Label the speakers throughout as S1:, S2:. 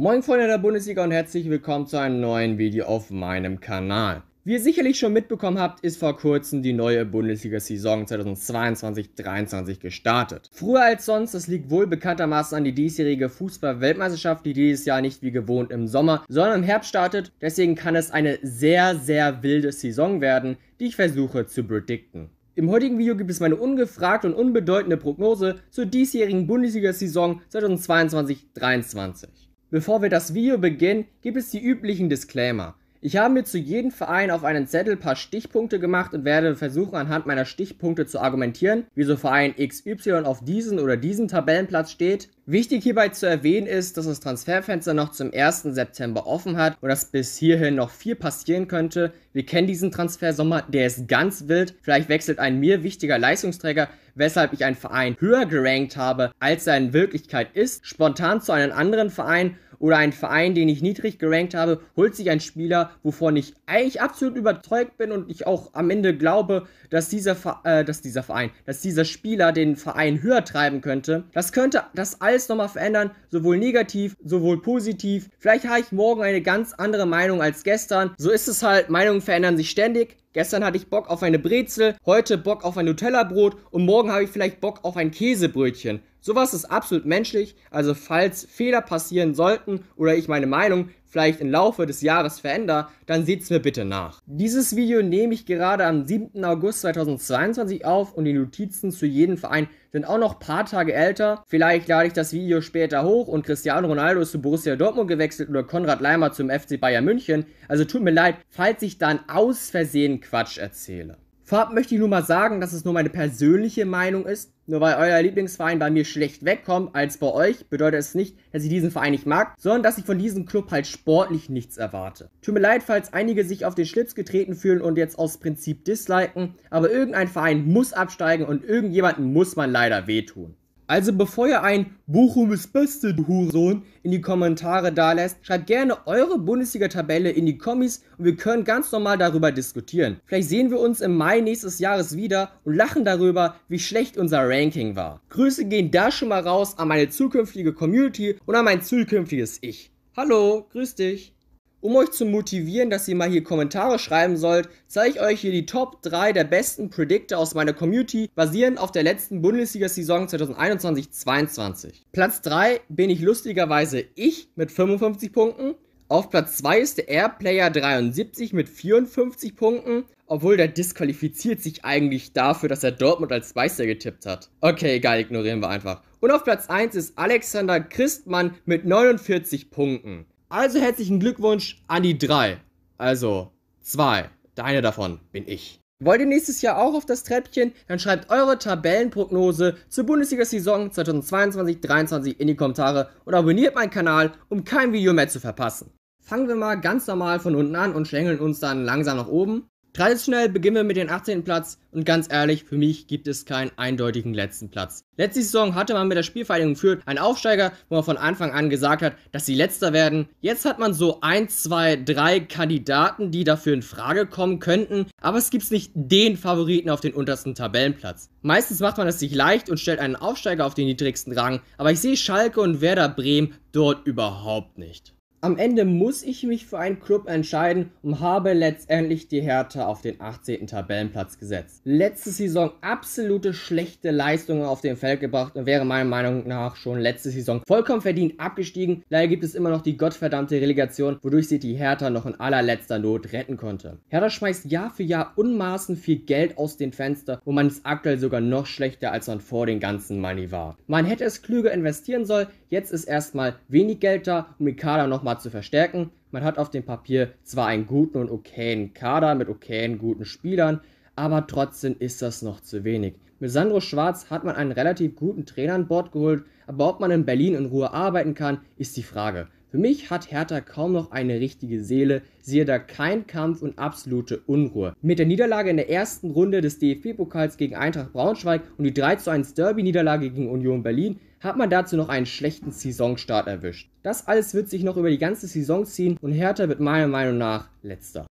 S1: Moin Freunde der Bundesliga und herzlich willkommen zu einem neuen Video auf meinem Kanal. Wie ihr sicherlich schon mitbekommen habt, ist vor kurzem die neue Bundesliga-Saison 2022-23 gestartet. Früher als sonst, das liegt wohl bekanntermaßen an die diesjährige Fußball-Weltmeisterschaft, die dieses Jahr nicht wie gewohnt im Sommer, sondern im Herbst startet. Deswegen kann es eine sehr, sehr wilde Saison werden, die ich versuche zu predikten. Im heutigen Video gibt es meine ungefragte und unbedeutende Prognose zur diesjährigen Bundesliga-Saison 2022-23. Bevor wir das Video beginnen, gibt es die üblichen Disclaimer. Ich habe mir zu jedem Verein auf einen Zettel paar Stichpunkte gemacht und werde versuchen, anhand meiner Stichpunkte zu argumentieren, wieso Verein XY auf diesen oder diesen Tabellenplatz steht Wichtig hierbei zu erwähnen ist, dass das Transferfenster noch zum 1. September offen hat und dass bis hierhin noch viel passieren könnte. Wir kennen diesen Transfersommer, der ist ganz wild. Vielleicht wechselt ein mir wichtiger Leistungsträger, weshalb ich einen Verein höher gerankt habe, als er in Wirklichkeit ist, spontan zu einem anderen Verein oder ein Verein, den ich niedrig gerankt habe, holt sich ein Spieler, wovon ich eigentlich absolut überzeugt bin und ich auch am Ende glaube, dass dieser, äh, dass dieser Verein, dass dieser Spieler den Verein höher treiben könnte. Das könnte das all alles nochmal verändern, sowohl negativ, sowohl positiv. Vielleicht habe ich morgen eine ganz andere Meinung als gestern. So ist es halt, Meinungen verändern sich ständig. Gestern hatte ich Bock auf eine Brezel, heute Bock auf ein Nutella-Brot und morgen habe ich vielleicht Bock auf ein Käsebrötchen. Sowas ist absolut menschlich, also falls Fehler passieren sollten oder ich meine Meinung vielleicht im Laufe des Jahres verändere, dann seht's mir bitte nach. Dieses Video nehme ich gerade am 7. August 2022 auf und die Notizen zu jedem Verein sind auch noch ein paar Tage älter. Vielleicht lade ich das Video später hoch und Cristiano Ronaldo ist zu Borussia Dortmund gewechselt oder Konrad Leimer zum FC Bayern München. Also tut mir leid, falls ich dann aus Versehen Quatsch erzähle. Vorab möchte ich nur mal sagen, dass es nur meine persönliche Meinung ist. Nur weil euer Lieblingsverein bei mir schlecht wegkommt als bei euch, bedeutet es nicht, dass ich diesen Verein nicht mag, sondern dass ich von diesem Club halt sportlich nichts erwarte. Tut mir leid, falls einige sich auf den Schlips getreten fühlen und jetzt aus Prinzip disliken, aber irgendein Verein muss absteigen und irgendjemanden muss man leider wehtun. Also bevor ihr ein Bochum ist beste, du Hurensohn in die Kommentare da lässt, schreibt gerne eure Bundesliga-Tabelle in die Kommis und wir können ganz normal darüber diskutieren. Vielleicht sehen wir uns im Mai nächstes Jahres wieder und lachen darüber, wie schlecht unser Ranking war. Grüße gehen da schon mal raus an meine zukünftige Community und an mein zukünftiges Ich. Hallo, grüß dich. Um euch zu motivieren, dass ihr mal hier Kommentare schreiben sollt, zeige ich euch hier die Top 3 der besten Predictor aus meiner Community, basierend auf der letzten Bundesliga-Saison 2021-22. Platz 3 bin ich lustigerweise ich mit 55 Punkten. Auf Platz 2 ist der Airplayer 73 mit 54 Punkten, obwohl der disqualifiziert sich eigentlich dafür, dass er Dortmund als Meister getippt hat. Okay, egal, ignorieren wir einfach. Und auf Platz 1 ist Alexander Christmann mit 49 Punkten. Also herzlichen Glückwunsch an die drei. Also zwei. Deine davon bin ich. Wollt ihr nächstes Jahr auch auf das Treppchen? Dann schreibt eure Tabellenprognose zur Bundesliga-Saison 2022 2023 in die Kommentare und abonniert meinen Kanal, um kein Video mehr zu verpassen. Fangen wir mal ganz normal von unten an und schlängeln uns dann langsam nach oben. Traditionell beginnen wir mit dem 18. Platz und ganz ehrlich, für mich gibt es keinen eindeutigen letzten Platz. Letzte Saison hatte man mit der Spielvereinigung Fürth einen Aufsteiger, wo man von Anfang an gesagt hat, dass sie letzter werden. Jetzt hat man so ein, zwei, drei Kandidaten, die dafür in Frage kommen könnten, aber es gibt nicht den Favoriten auf den untersten Tabellenplatz. Meistens macht man es sich leicht und stellt einen Aufsteiger auf den niedrigsten Rang, aber ich sehe Schalke und Werder Bremen dort überhaupt nicht. Am Ende muss ich mich für einen Club entscheiden und habe letztendlich die Hertha auf den 18. Tabellenplatz gesetzt. Letzte Saison absolute schlechte Leistungen auf dem Feld gebracht und wäre meiner Meinung nach schon letzte Saison vollkommen verdient abgestiegen. Leider gibt es immer noch die gottverdammte Relegation, wodurch sie die Hertha noch in allerletzter Not retten konnte. Hertha schmeißt Jahr für Jahr Unmaßen viel Geld aus dem Fenster und man ist aktuell sogar noch schlechter, als man vor den ganzen Money war. Man hätte es klüger investieren sollen, Jetzt ist erstmal wenig Geld da, um den Kader nochmal zu verstärken. Man hat auf dem Papier zwar einen guten und okayen Kader mit okayen guten Spielern, aber trotzdem ist das noch zu wenig. Mit Sandro Schwarz hat man einen relativ guten Trainer an Bord geholt, aber ob man in Berlin in Ruhe arbeiten kann, ist die Frage. Für mich hat Hertha kaum noch eine richtige Seele, siehe da kein Kampf und absolute Unruhe. Mit der Niederlage in der ersten Runde des DFB-Pokals gegen Eintracht Braunschweig und die 3 zu 1 Derby-Niederlage gegen Union Berlin hat man dazu noch einen schlechten Saisonstart erwischt. Das alles wird sich noch über die ganze Saison ziehen und Hertha wird meiner Meinung nach letzter.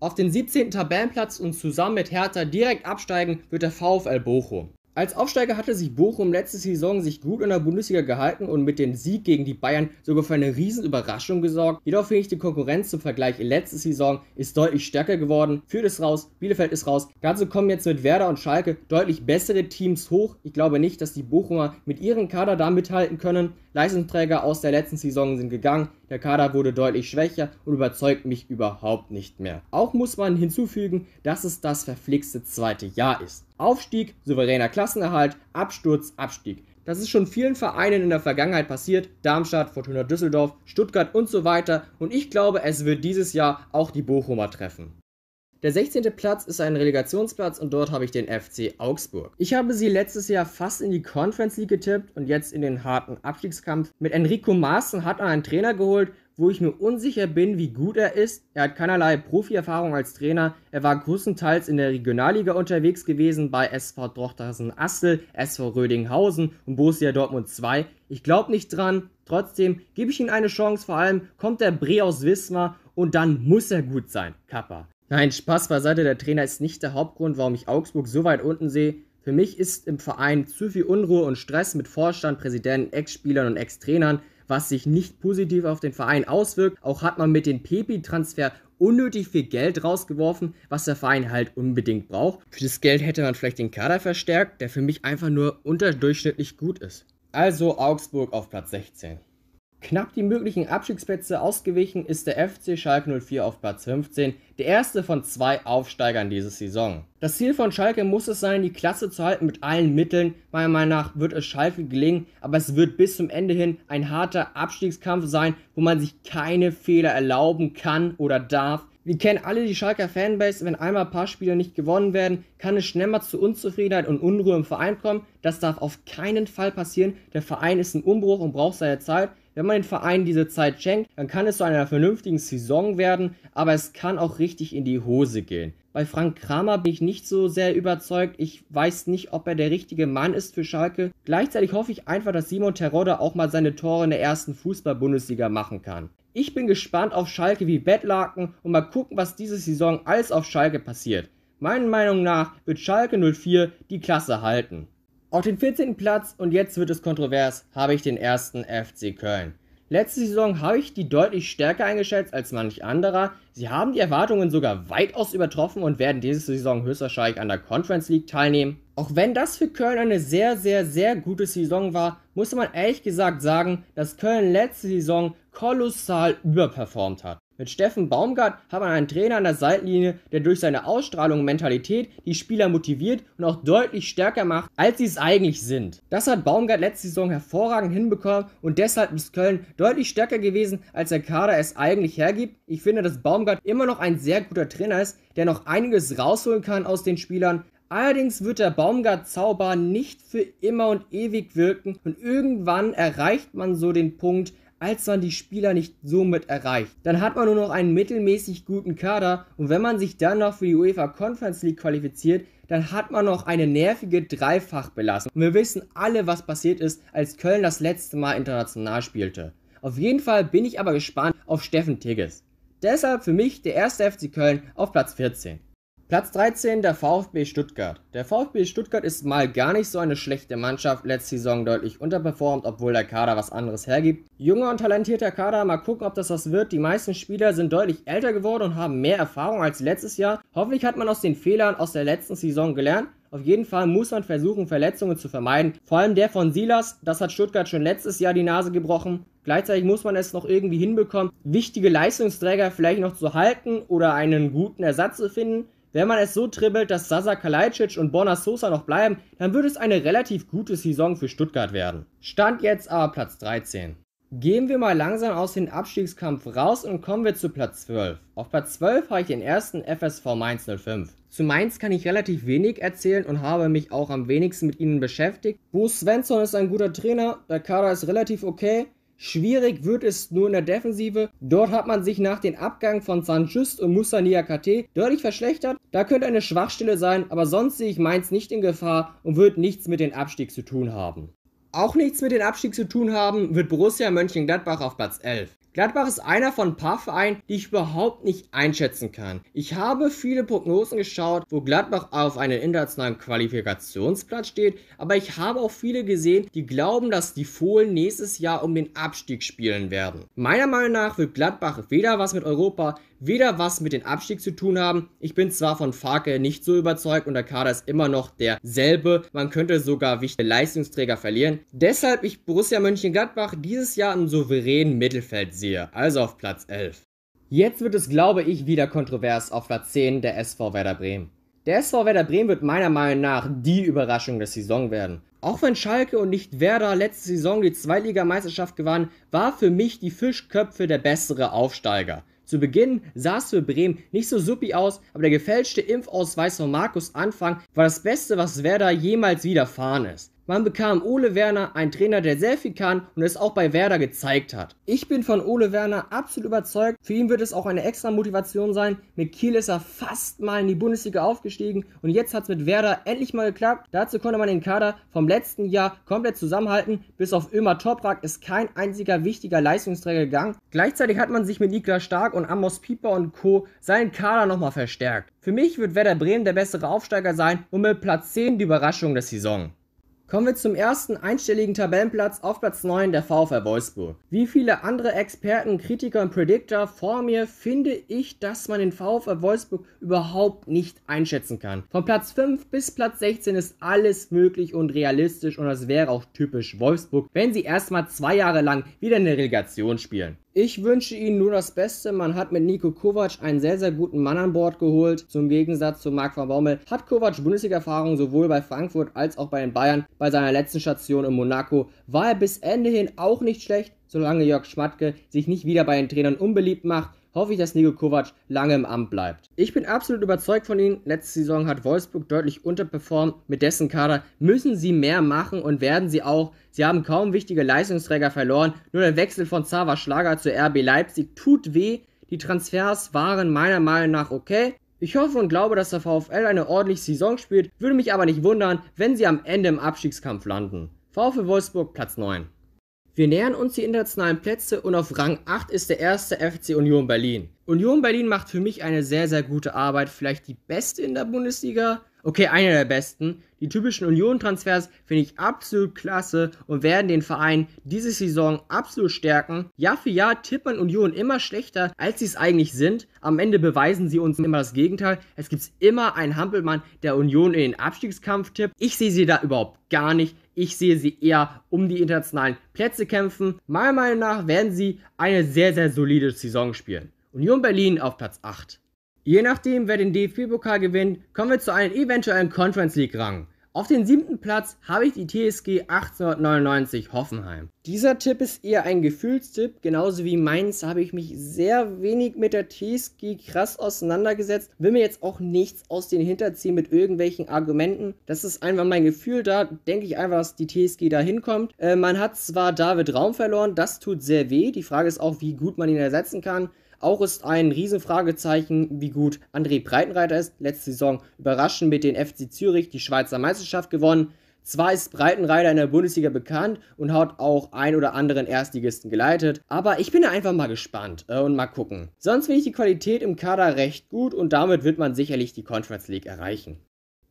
S1: Auf den 17. Tabellenplatz und zusammen mit Hertha direkt absteigen wird der VfL Bochum. Als Aufsteiger hatte sich Bochum letzte Saison sich gut in der Bundesliga gehalten und mit dem Sieg gegen die Bayern sogar für eine Riesenüberraschung gesorgt. Jedoch finde ich die Konkurrenz zum Vergleich letzte Saison ist deutlich stärker geworden. Fürth ist raus, Bielefeld ist raus. Dazu kommen jetzt mit Werder und Schalke deutlich bessere Teams hoch. Ich glaube nicht, dass die Bochumer mit ihrem Kader da mithalten können. Leistungsträger aus der letzten Saison sind gegangen. Der Kader wurde deutlich schwächer und überzeugt mich überhaupt nicht mehr. Auch muss man hinzufügen, dass es das verflixte zweite Jahr ist. Aufstieg, souveräner Klassenerhalt, Absturz, Abstieg. Das ist schon vielen Vereinen in der Vergangenheit passiert, Darmstadt, Fortuna Düsseldorf, Stuttgart und so weiter und ich glaube, es wird dieses Jahr auch die Bochumer treffen. Der 16. Platz ist ein Relegationsplatz und dort habe ich den FC Augsburg. Ich habe sie letztes Jahr fast in die Conference League getippt und jetzt in den harten Abstiegskampf. Mit Enrico Maaßen hat er einen Trainer geholt, wo ich mir unsicher bin, wie gut er ist. Er hat keinerlei Profierfahrung als Trainer. Er war größtenteils in der Regionalliga unterwegs gewesen bei SV Drochtersen Assel, SV Rödinghausen und Borussia Dortmund 2. Ich glaube nicht dran. Trotzdem gebe ich ihm eine Chance. Vor allem kommt der Bre aus Wismar und dann muss er gut sein. Kappa. Nein, Spaß beiseite, der Trainer ist nicht der Hauptgrund, warum ich Augsburg so weit unten sehe. Für mich ist im Verein zu viel Unruhe und Stress mit Vorstand, Präsidenten, Ex-Spielern und Ex-Trainern, was sich nicht positiv auf den Verein auswirkt. Auch hat man mit dem Pepi-Transfer unnötig viel Geld rausgeworfen, was der Verein halt unbedingt braucht. Für das Geld hätte man vielleicht den Kader verstärkt, der für mich einfach nur unterdurchschnittlich gut ist. Also Augsburg auf Platz 16. Knapp die möglichen Abstiegsplätze ausgewichen ist der FC Schalke 04 auf Platz 15, der erste von zwei Aufsteigern diese Saison. Das Ziel von Schalke muss es sein, die Klasse zu halten mit allen Mitteln. Meiner Meinung nach wird es Schalke gelingen, aber es wird bis zum Ende hin ein harter Abstiegskampf sein, wo man sich keine Fehler erlauben kann oder darf. Wir kennen alle die Schalker Fanbase, wenn einmal ein paar Spiele nicht gewonnen werden, kann es schnell mal zu Unzufriedenheit und Unruhe im Verein kommen. Das darf auf keinen Fall passieren. Der Verein ist ein Umbruch und braucht seine Zeit. Wenn man den Verein diese Zeit schenkt, dann kann es zu einer vernünftigen Saison werden, aber es kann auch richtig in die Hose gehen. Bei Frank Kramer bin ich nicht so sehr überzeugt. Ich weiß nicht, ob er der richtige Mann ist für Schalke. Gleichzeitig hoffe ich einfach, dass Simon Terodde auch mal seine Tore in der ersten Fußball-Bundesliga machen kann. Ich bin gespannt auf Schalke wie Bettlaken und mal gucken, was diese Saison alles auf Schalke passiert. Meiner Meinung nach wird Schalke 04 die Klasse halten. Auf den 14. Platz und jetzt wird es kontrovers, habe ich den ersten FC Köln. Letzte Saison habe ich die deutlich stärker eingeschätzt als manch anderer. Sie haben die Erwartungen sogar weitaus übertroffen und werden diese Saison höchstwahrscheinlich an der Conference League teilnehmen. Auch wenn das für Köln eine sehr, sehr, sehr gute Saison war, muss man ehrlich gesagt sagen, dass Köln letzte Saison kolossal überperformt hat. Mit Steffen Baumgart hat man einen Trainer an der Seitenlinie, der durch seine Ausstrahlung und Mentalität die Spieler motiviert und auch deutlich stärker macht, als sie es eigentlich sind. Das hat Baumgart letzte Saison hervorragend hinbekommen und deshalb ist Köln deutlich stärker gewesen, als der Kader es eigentlich hergibt. Ich finde, dass Baumgart immer noch ein sehr guter Trainer ist, der noch einiges rausholen kann aus den Spielern, Allerdings wird der Baumgart-Zauber nicht für immer und ewig wirken und irgendwann erreicht man so den Punkt, als man die Spieler nicht somit erreicht. Dann hat man nur noch einen mittelmäßig guten Kader und wenn man sich dann noch für die UEFA Conference League qualifiziert, dann hat man noch eine nervige Dreifachbelastung. Und wir wissen alle, was passiert ist, als Köln das letzte Mal international spielte. Auf jeden Fall bin ich aber gespannt auf Steffen Tigges. Deshalb für mich der erste FC Köln auf Platz 14. Platz 13, der VfB Stuttgart. Der VfB Stuttgart ist mal gar nicht so eine schlechte Mannschaft, letzte Saison deutlich unterperformt, obwohl der Kader was anderes hergibt. Junger und talentierter Kader, mal gucken, ob das was wird. Die meisten Spieler sind deutlich älter geworden und haben mehr Erfahrung als letztes Jahr. Hoffentlich hat man aus den Fehlern aus der letzten Saison gelernt. Auf jeden Fall muss man versuchen, Verletzungen zu vermeiden. Vor allem der von Silas, das hat Stuttgart schon letztes Jahr die Nase gebrochen. Gleichzeitig muss man es noch irgendwie hinbekommen, wichtige Leistungsträger vielleicht noch zu halten oder einen guten Ersatz zu finden. Wenn man es so dribbelt, dass Sasa Kalajdzic und Borna Sosa noch bleiben, dann würde es eine relativ gute Saison für Stuttgart werden. Stand jetzt aber Platz 13. Gehen wir mal langsam aus dem Abstiegskampf raus und kommen wir zu Platz 12. Auf Platz 12 habe ich den ersten FSV Mainz 05. Zu Mainz kann ich relativ wenig erzählen und habe mich auch am wenigsten mit ihnen beschäftigt. Bo Svensson ist ein guter Trainer, der Kader ist relativ okay Schwierig wird es nur in der Defensive. Dort hat man sich nach dem Abgang von Sanchez und Musa Niakate deutlich verschlechtert. Da könnte eine Schwachstelle sein, aber sonst sehe ich Mainz nicht in Gefahr und wird nichts mit dem Abstieg zu tun haben. Auch nichts mit dem Abstieg zu tun haben wird Borussia Mönchengladbach auf Platz 11. Gladbach ist einer von ein paar Vereinen, die ich überhaupt nicht einschätzen kann. Ich habe viele Prognosen geschaut, wo Gladbach auf einen internationalen Qualifikationsplatz steht, aber ich habe auch viele gesehen, die glauben, dass die Fohlen nächstes Jahr um den Abstieg spielen werden. Meiner Meinung nach wird Gladbach weder was mit Europa weder was mit dem Abstieg zu tun haben. Ich bin zwar von Farke nicht so überzeugt und der Kader ist immer noch derselbe. Man könnte sogar wichtige Leistungsträger verlieren. Deshalb ich Borussia Mönchengladbach dieses Jahr im souveränen Mittelfeld sehe, also auf Platz 11. Jetzt wird es, glaube ich, wieder kontrovers auf Platz 10 der SV Werder Bremen. Der SV Werder Bremen wird meiner Meinung nach die Überraschung der Saison werden. Auch wenn Schalke und nicht Werder letzte Saison die Zweitligameisterschaft gewannen, war für mich die Fischköpfe der bessere Aufsteiger. Zu Beginn sah es für Bremen nicht so suppi aus, aber der gefälschte Impfausweis von Markus Anfang war das Beste, was Werder jemals widerfahren ist. Man bekam Ole Werner, einen Trainer, der sehr viel kann und es auch bei Werder gezeigt hat. Ich bin von Ole Werner absolut überzeugt. Für ihn wird es auch eine extra Motivation sein. Mit Kiel ist er fast mal in die Bundesliga aufgestiegen und jetzt hat es mit Werder endlich mal geklappt. Dazu konnte man den Kader vom letzten Jahr komplett zusammenhalten. Bis auf Ömer Toprak ist kein einziger wichtiger Leistungsträger gegangen. Gleichzeitig hat man sich mit Niklas Stark und Amos Pieper und Co. seinen Kader nochmal verstärkt. Für mich wird Werder Bremen der bessere Aufsteiger sein und mit Platz 10 die Überraschung der Saison. Kommen wir zum ersten einstelligen Tabellenplatz auf Platz 9 der VfL Wolfsburg. Wie viele andere Experten, Kritiker und Predictor vor mir finde ich, dass man den VfL Wolfsburg überhaupt nicht einschätzen kann. Von Platz 5 bis Platz 16 ist alles möglich und realistisch und das wäre auch typisch Wolfsburg, wenn sie erstmal zwei Jahre lang wieder in der Relegation spielen. Ich wünsche Ihnen nur das Beste. Man hat mit Nico Kovac einen sehr, sehr guten Mann an Bord geholt. Zum Gegensatz zu Marc van Bommel hat Kovac Bundesliga-Erfahrung sowohl bei Frankfurt als auch bei den Bayern. Bei seiner letzten Station in Monaco war er bis Ende hin auch nicht schlecht, solange Jörg Schmatke sich nicht wieder bei den Trainern unbeliebt macht hoffe ich, dass Nico Kovac lange im Amt bleibt. Ich bin absolut überzeugt von ihnen. Letzte Saison hat Wolfsburg deutlich unterperformt. Mit dessen Kader müssen sie mehr machen und werden sie auch. Sie haben kaum wichtige Leistungsträger verloren. Nur der Wechsel von Zava Schlager zu RB Leipzig tut weh. Die Transfers waren meiner Meinung nach okay. Ich hoffe und glaube, dass der VfL eine ordentliche Saison spielt, würde mich aber nicht wundern, wenn sie am Ende im Abstiegskampf landen. VfL Wolfsburg Platz 9. Wir nähern uns die internationalen Plätze und auf Rang 8 ist der erste FC Union Berlin. Union Berlin macht für mich eine sehr, sehr gute Arbeit, vielleicht die beste in der Bundesliga. Okay, einer der besten. Die typischen Union-Transfers finde ich absolut klasse und werden den Verein diese Saison absolut stärken. Jahr für Jahr tippt man Union immer schlechter, als sie es eigentlich sind. Am Ende beweisen sie uns immer das Gegenteil. Es gibt immer einen Hampelmann, der Union in den Abstiegskampf tippt. Ich sehe sie da überhaupt gar nicht. Ich sehe sie eher um die internationalen Plätze kämpfen. Meiner Meinung nach werden sie eine sehr, sehr solide Saison spielen. Union Berlin auf Platz 8. Je nachdem, wer den DFB-Pokal gewinnt, kommen wir zu einem eventuellen Conference League-Rang. Auf den siebten Platz habe ich die TSG 1899 Hoffenheim. Dieser Tipp ist eher ein Gefühlstipp, genauso wie meins habe ich mich sehr wenig mit der TSG krass auseinandergesetzt, will mir jetzt auch nichts aus den Hinterziehen mit irgendwelchen Argumenten. Das ist einfach mein Gefühl, da denke ich einfach, dass die TSG da hinkommt. Äh, man hat zwar David Raum verloren, das tut sehr weh, die Frage ist auch, wie gut man ihn ersetzen kann. Auch ist ein Riesenfragezeichen, wie gut André Breitenreiter ist. Letzte Saison überraschend mit den FC Zürich die Schweizer Meisterschaft gewonnen. Zwar ist Breitenreiter in der Bundesliga bekannt und hat auch ein oder anderen Erstligisten geleitet, aber ich bin da einfach mal gespannt äh, und mal gucken. Sonst finde ich die Qualität im Kader recht gut und damit wird man sicherlich die Conference League erreichen.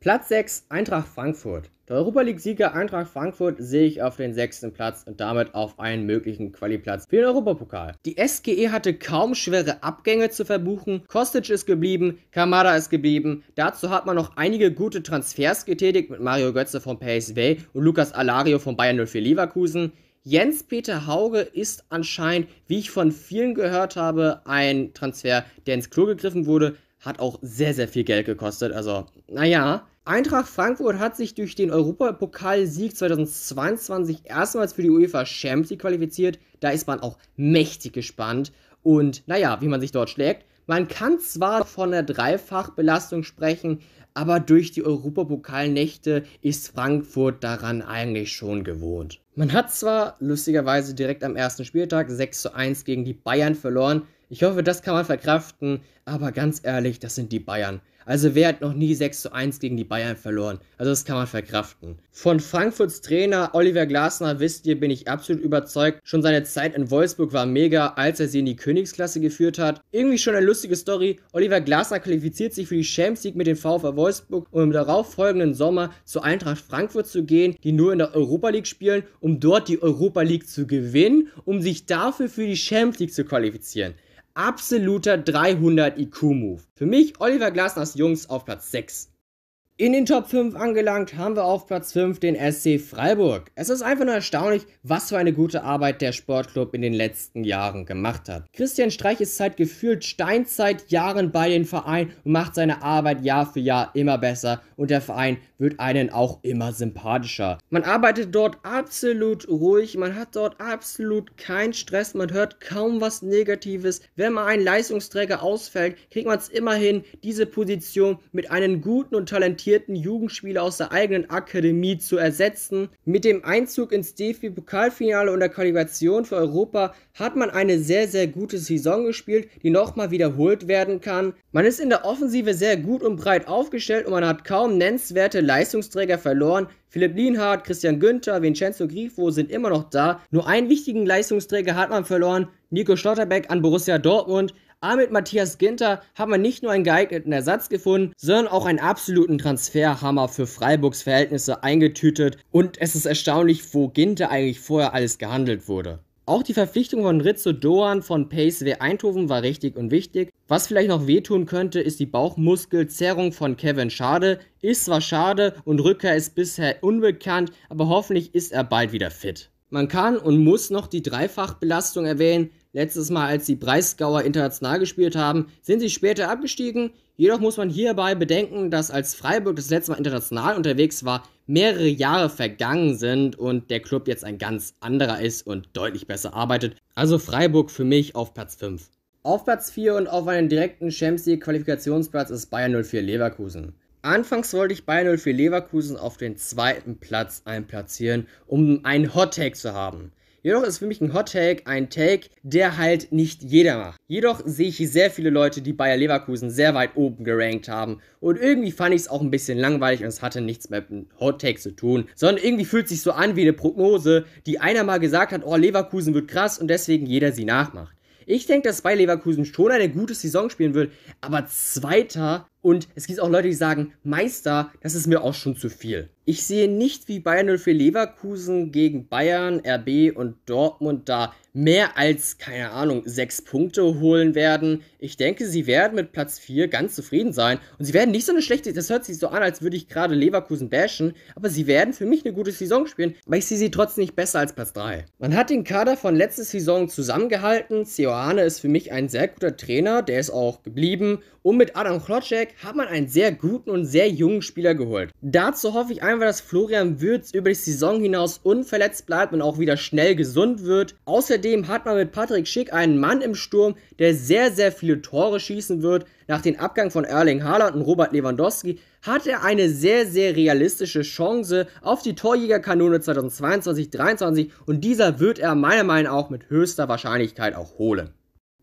S1: Platz 6 Eintracht Frankfurt. Der Europa League-Sieger Eintracht Frankfurt sehe ich auf den sechsten Platz und damit auf einen möglichen Quali-Platz für den Europapokal. Die SGE hatte kaum schwere Abgänge zu verbuchen. Kostic ist geblieben, Kamada ist geblieben. Dazu hat man noch einige gute Transfers getätigt mit Mario Götze von PSV und Lukas Alario von Bayern 04 Leverkusen. Jens-Peter Hauge ist anscheinend, wie ich von vielen gehört habe, ein Transfer, der ins Klo gegriffen wurde. Hat auch sehr, sehr viel Geld gekostet. Also, naja. Eintracht Frankfurt hat sich durch den Europapokalsieg 2022 erstmals für die UEFA Champions League qualifiziert. Da ist man auch mächtig gespannt. Und naja, wie man sich dort schlägt. Man kann zwar von einer Dreifachbelastung sprechen, aber durch die Europapokalnächte ist Frankfurt daran eigentlich schon gewohnt. Man hat zwar lustigerweise direkt am ersten Spieltag 6 zu 1 gegen die Bayern verloren. Ich hoffe, das kann man verkraften, aber ganz ehrlich, das sind die Bayern. Also wer hat noch nie 6 zu 1 gegen die Bayern verloren? Also das kann man verkraften. Von Frankfurts Trainer Oliver Glasner wisst ihr, bin ich absolut überzeugt. Schon seine Zeit in Wolfsburg war mega, als er sie in die Königsklasse geführt hat. Irgendwie schon eine lustige Story. Oliver Glasner qualifiziert sich für die Champions League mit dem VfL Wolfsburg, um im darauffolgenden Sommer zur Eintracht Frankfurt zu gehen, die nur in der Europa League spielen, um dort die Europa League zu gewinnen, um sich dafür für die Champions League zu qualifizieren absoluter 300 IQ-Move. Für mich Oliver Glasners Jungs auf Platz 6. In den Top 5 angelangt haben wir auf Platz 5 den SC Freiburg. Es ist einfach nur erstaunlich, was für eine gute Arbeit der Sportclub in den letzten Jahren gemacht hat. Christian Streich ist seit gefühlt Steinzeitjahren bei den Verein und macht seine Arbeit Jahr für Jahr immer besser und der Verein wird einen auch immer sympathischer. Man arbeitet dort absolut ruhig, man hat dort absolut keinen Stress, man hört kaum was Negatives. Wenn mal ein Leistungsträger ausfällt, kriegt man es immerhin, diese Position mit einem guten und talentierten talentierten Jugendspieler aus der eigenen Akademie zu ersetzen. Mit dem Einzug ins DFB-Pokalfinale und der Qualifikation für Europa hat man eine sehr, sehr gute Saison gespielt, die nochmal wiederholt werden kann. Man ist in der Offensive sehr gut und breit aufgestellt und man hat kaum nennenswerte Leistungsträger verloren. Philipp Lienhardt, Christian Günther, Vincenzo Grifo sind immer noch da. Nur einen wichtigen Leistungsträger hat man verloren, Nico Schlotterbeck an Borussia Dortmund. Aber mit Matthias Ginter haben wir nicht nur einen geeigneten Ersatz gefunden, sondern auch einen absoluten Transferhammer für Freiburgs Verhältnisse eingetütet. Und es ist erstaunlich, wo Ginter eigentlich vorher alles gehandelt wurde. Auch die Verpflichtung von Rizzo Doan von Pace W. Eindhoven war richtig und wichtig. Was vielleicht noch wehtun könnte, ist die Bauchmuskelzerrung von Kevin Schade. Ist zwar schade und Rückkehr ist bisher unbekannt, aber hoffentlich ist er bald wieder fit. Man kann und muss noch die Dreifachbelastung erwähnen, Letztes Mal, als die Breisgauer international gespielt haben, sind sie später abgestiegen. Jedoch muss man hierbei bedenken, dass als Freiburg das letzte Mal international unterwegs war, mehrere Jahre vergangen sind und der Club jetzt ein ganz anderer ist und deutlich besser arbeitet. Also Freiburg für mich auf Platz 5. Auf Platz 4 und auf einen direkten Champions League Qualifikationsplatz ist Bayern 04 Leverkusen. Anfangs wollte ich Bayern 04 Leverkusen auf den zweiten Platz einplatzieren, um einen Hottake zu haben. Jedoch ist für mich ein Hot Take ein Take, der halt nicht jeder macht. Jedoch sehe ich sehr viele Leute, die Bayer Leverkusen sehr weit oben gerankt haben. Und irgendwie fand ich es auch ein bisschen langweilig und es hatte nichts mit einem Hot Take zu tun, sondern irgendwie fühlt es sich so an wie eine Prognose, die einer mal gesagt hat, oh, Leverkusen wird krass und deswegen jeder sie nachmacht. Ich denke, dass bei Leverkusen schon eine gute Saison spielen wird, aber Zweiter und es gibt auch Leute, die sagen, Meister, das ist mir auch schon zu viel. Ich sehe nicht, wie Bayern 04 Leverkusen gegen Bayern, RB und Dortmund da mehr als, keine Ahnung, sechs Punkte holen werden. Ich denke, sie werden mit Platz 4 ganz zufrieden sein. Und sie werden nicht so eine schlechte, das hört sich so an, als würde ich gerade Leverkusen bashen, aber sie werden für mich eine gute Saison spielen, weil ich sehe sie trotzdem nicht besser als Platz 3. Man hat den Kader von letzter Saison zusammengehalten. Ceoane ist für mich ein sehr guter Trainer, der ist auch geblieben. Und mit Adam Klocek hat man einen sehr guten und sehr jungen Spieler geholt. Dazu hoffe ich einmal, einfach, dass Florian Würz über die Saison hinaus unverletzt bleibt und auch wieder schnell gesund wird. Außerdem hat man mit Patrick Schick einen Mann im Sturm, der sehr, sehr viele Tore schießen wird. Nach dem Abgang von Erling Haaland und Robert Lewandowski hat er eine sehr, sehr realistische Chance auf die Torjägerkanone 2022-23 und dieser wird er meiner Meinung nach auch mit höchster Wahrscheinlichkeit auch holen.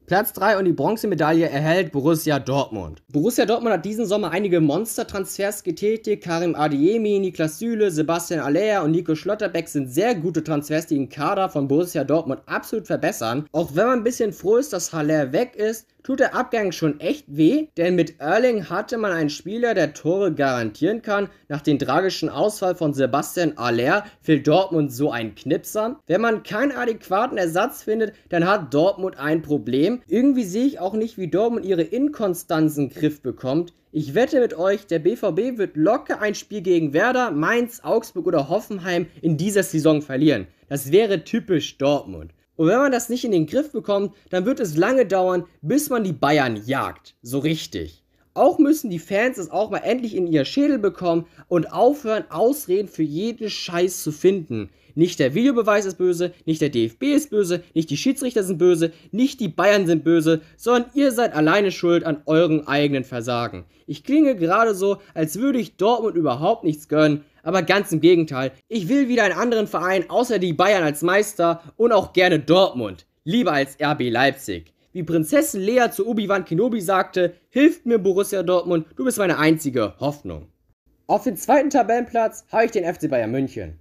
S1: Platz 3 und die Bronzemedaille erhält Borussia Dortmund. Borussia Dortmund hat diesen Sommer einige Monster-Transfers getätigt. Karim Adiemi, Niklas Süle, Sebastian Aller und Nico Schlotterbeck sind sehr gute Transfers, die den Kader von Borussia Dortmund absolut verbessern. Auch wenn man ein bisschen froh ist, dass Haller weg ist, tut der Abgang schon echt weh, denn mit Erling hatte man einen Spieler, der Tore garantieren kann. Nach dem tragischen Ausfall von Sebastian Aller fehlt Dortmund so ein Knipser. Wenn man keinen adäquaten Ersatz findet, dann hat Dortmund ein Problem. Irgendwie sehe ich auch nicht, wie Dortmund ihre Inkonstanzen in Griff bekommt. Ich wette mit euch, der BVB wird locker ein Spiel gegen Werder, Mainz, Augsburg oder Hoffenheim in dieser Saison verlieren. Das wäre typisch Dortmund. Und wenn man das nicht in den Griff bekommt, dann wird es lange dauern, bis man die Bayern jagt. So richtig. Auch müssen die Fans es auch mal endlich in ihr Schädel bekommen und aufhören, Ausreden für jeden Scheiß zu finden. Nicht der Videobeweis ist böse, nicht der DFB ist böse, nicht die Schiedsrichter sind böse, nicht die Bayern sind böse, sondern ihr seid alleine schuld an eurem eigenen Versagen. Ich klinge gerade so, als würde ich Dortmund überhaupt nichts gönnen, aber ganz im Gegenteil, ich will wieder einen anderen Verein außer die Bayern als Meister und auch gerne Dortmund, lieber als RB Leipzig. Wie Prinzessin Lea zu Obi-Wan Kenobi sagte, hilft mir Borussia Dortmund, du bist meine einzige Hoffnung. Auf den zweiten Tabellenplatz habe ich den FC Bayern München.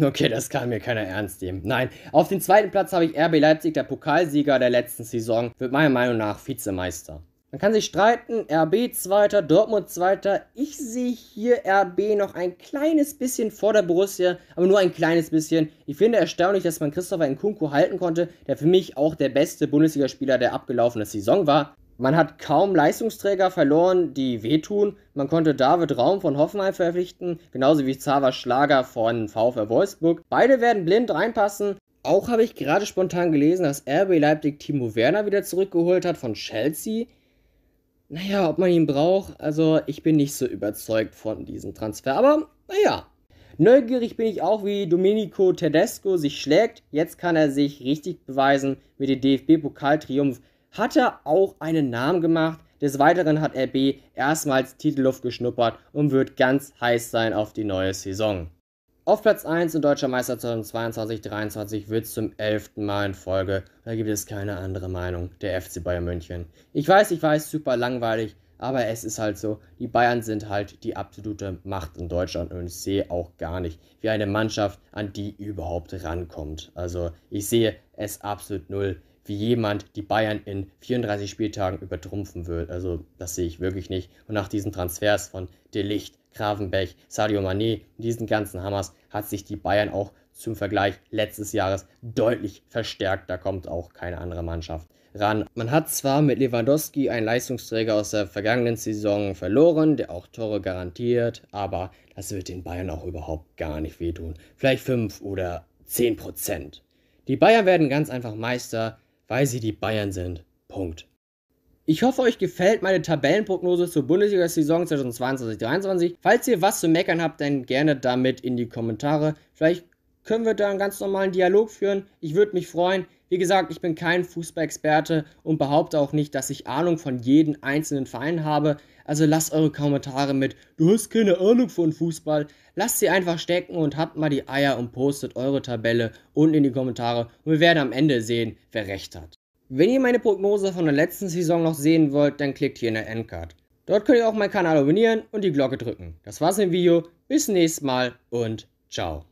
S1: Okay, das kann mir keiner ernst nehmen. Nein, auf den zweiten Platz habe ich RB Leipzig, der Pokalsieger der letzten Saison, wird meiner Meinung nach Vizemeister. Man kann sich streiten, RB Zweiter, Dortmund Zweiter. Ich sehe hier RB noch ein kleines bisschen vor der Borussia, aber nur ein kleines bisschen. Ich finde erstaunlich, dass man Christopher Nkunku halten konnte, der für mich auch der beste Bundesligaspieler der abgelaufenen Saison war. Man hat kaum Leistungsträger verloren, die wehtun. Man konnte David Raum von Hoffenheim verpflichten, genauso wie Zava Schlager von VfR Wolfsburg. Beide werden blind reinpassen. Auch habe ich gerade spontan gelesen, dass RB Leipzig Timo Werner wieder zurückgeholt hat von Chelsea. Naja, ob man ihn braucht, also ich bin nicht so überzeugt von diesem Transfer. Aber naja, Neugierig bin ich auch, wie Domenico Tedesco sich schlägt. Jetzt kann er sich richtig beweisen mit dem DFB-Pokaltriumph. Hat er auch einen Namen gemacht? Des Weiteren hat RB erstmals Titelluft geschnuppert und wird ganz heiß sein auf die neue Saison. Auf Platz 1 in Deutscher Meister 2022-23 wird es zum 11. Mal in Folge. Da gibt es keine andere Meinung. Der FC Bayern München. Ich weiß, ich weiß, super langweilig, aber es ist halt so. Die Bayern sind halt die absolute Macht in Deutschland und ich sehe auch gar nicht, wie eine Mannschaft an die überhaupt rankommt. Also ich sehe es absolut null, wie jemand die Bayern in 34 Spieltagen übertrumpfen wird. Also das sehe ich wirklich nicht. Und nach diesen Transfers von Delicht, Gravenberg, Sadio Mané, diesen ganzen Hammers hat sich die Bayern auch zum Vergleich letztes Jahres deutlich verstärkt. Da kommt auch keine andere Mannschaft ran. Man hat zwar mit Lewandowski einen Leistungsträger aus der vergangenen Saison verloren, der auch Tore garantiert, aber das wird den Bayern auch überhaupt gar nicht wehtun. Vielleicht 5 oder 10 Prozent. Die Bayern werden ganz einfach Meister, weil sie die Bayern sind. Punkt. Ich hoffe, euch gefällt meine Tabellenprognose zur Bundesliga-Saison 2022-2023. Falls ihr was zu meckern habt, dann gerne damit in die Kommentare. Vielleicht können wir da einen ganz normalen Dialog führen. Ich würde mich freuen. Wie gesagt, ich bin kein Fußballexperte und behaupte auch nicht, dass ich Ahnung von jedem einzelnen Verein habe. Also lasst eure Kommentare mit, du hast keine Ahnung von Fußball. Lasst sie einfach stecken und habt mal die Eier und postet eure Tabelle unten in die Kommentare. Und wir werden am Ende sehen, wer recht hat. Wenn ihr meine Prognose von der letzten Saison noch sehen wollt, dann klickt hier in der Endcard. Dort könnt ihr auch meinen Kanal abonnieren und die Glocke drücken. Das war's im Video, bis zum nächsten Mal und ciao.